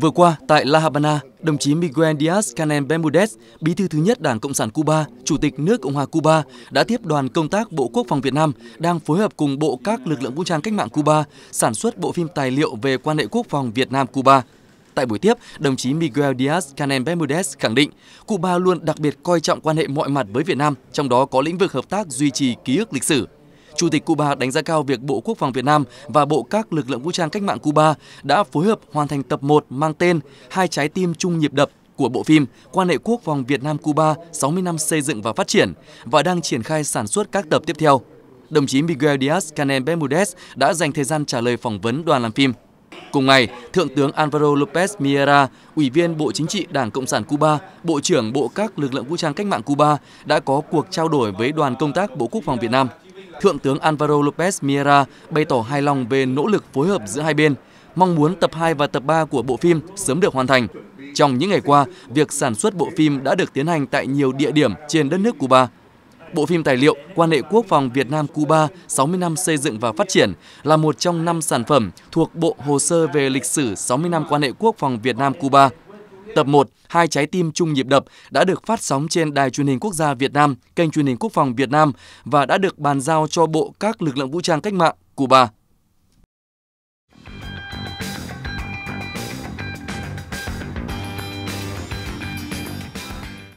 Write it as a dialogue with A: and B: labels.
A: Vừa qua, tại La Habana, đồng chí Miguel Díaz-Canel Bermudez, bí thư thứ nhất Đảng Cộng sản Cuba, Chủ tịch nước Cộng hòa Cuba, đã tiếp đoàn công tác Bộ Quốc phòng Việt Nam đang phối hợp cùng Bộ các lực lượng vũ trang cách mạng Cuba sản xuất bộ phim tài liệu về quan hệ quốc phòng Việt Nam-Cuba. Tại buổi tiếp, đồng chí Miguel Díaz-Canel Bermudez khẳng định Cuba luôn đặc biệt coi trọng quan hệ mọi mặt với Việt Nam, trong đó có lĩnh vực hợp tác duy trì ký ức lịch sử. Chủ tịch Cuba đánh giá cao việc Bộ Quốc phòng Việt Nam và Bộ các lực lượng vũ trang cách mạng Cuba đã phối hợp hoàn thành tập 1 mang tên Hai trái tim chung nhịp đập của bộ phim Quan hệ quốc phòng Việt Nam Cuba 60 năm xây dựng và phát triển và đang triển khai sản xuất các tập tiếp theo. Đồng chí Miguel Diaz-Canel Bermudez đã dành thời gian trả lời phỏng vấn đoàn làm phim. Cùng ngày, Thượng tướng Alvaro López Miera, Ủy viên Bộ Chính trị Đảng Cộng sản Cuba, Bộ trưởng Bộ các lực lượng vũ trang cách mạng Cuba đã có cuộc trao đổi với đoàn công tác Bộ Quốc phòng Việt Nam. Thượng tướng Alvaro Lopez Miera bày tỏ hài lòng về nỗ lực phối hợp giữa hai bên, mong muốn tập 2 và tập 3 của bộ phim sớm được hoàn thành. Trong những ngày qua, việc sản xuất bộ phim đã được tiến hành tại nhiều địa điểm trên đất nước Cuba. Bộ phim tài liệu Quan hệ quốc phòng Việt Nam-Cuba 60 năm xây dựng và phát triển là một trong năm sản phẩm thuộc Bộ Hồ sơ về lịch sử 60 năm quan hệ quốc phòng Việt Nam-Cuba Tập 1 Hai trái tim chung nhịp đập đã được phát sóng trên Đài truyền hình quốc gia Việt Nam, kênh truyền hình quốc phòng Việt Nam và đã được bàn giao cho Bộ các lực lượng vũ trang cách mạng Cuba